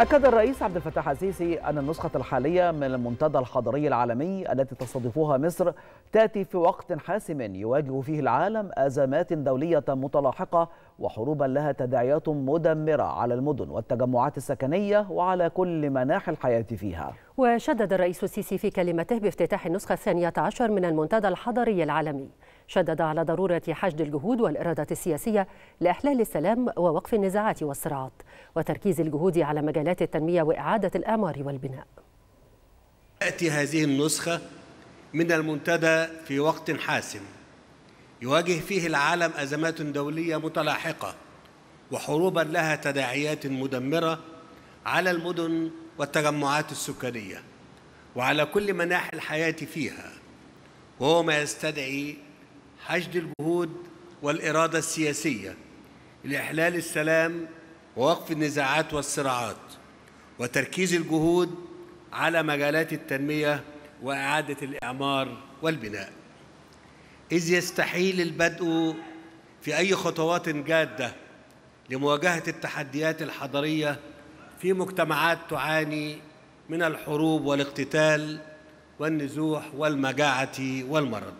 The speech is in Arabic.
أكد الرئيس عبد الفتاح السيسي أن النسخة الحالية من المنتدى الحضري العالمي التي تستضيفها مصر تأتي في وقت حاسم يواجه فيه العالم أزمات دولية متلاحقة وحروبا لها تداعيات مدمرة على المدن والتجمعات السكنية وعلى كل مناحي الحياة فيها وشدد الرئيس السيسي في كلمته بافتتاح النسخة الثانية عشر من المنتدى الحضري العالمي شدد على ضرورة حشد الجهود والإرادة السياسية لإحلال السلام ووقف النزاعات والصراعات وتركيز الجهود على مجالات التنمية وإعادة الأعمار والبناء تأتي هذه النسخة من المنتدى في وقت حاسم يواجه فيه العالم أزمات دولية متلاحقة وحروبا لها تداعيات مدمرة على المدن والتجمعات السكانية وعلى كل مناحي الحياة فيها وهو ما يستدعي حشد الجهود والإرادة السياسية لإحلال السلام ووقف النزاعات والصراعات وتركيز الجهود على مجالات التنمية وإعادة الإعمار والبناء إذ يستحيل البدء في أي خطوات جادة لمواجهة التحديات الحضرية في مجتمعات تعاني من الحروب والاقتتال والنزوح والمجاعة والمرض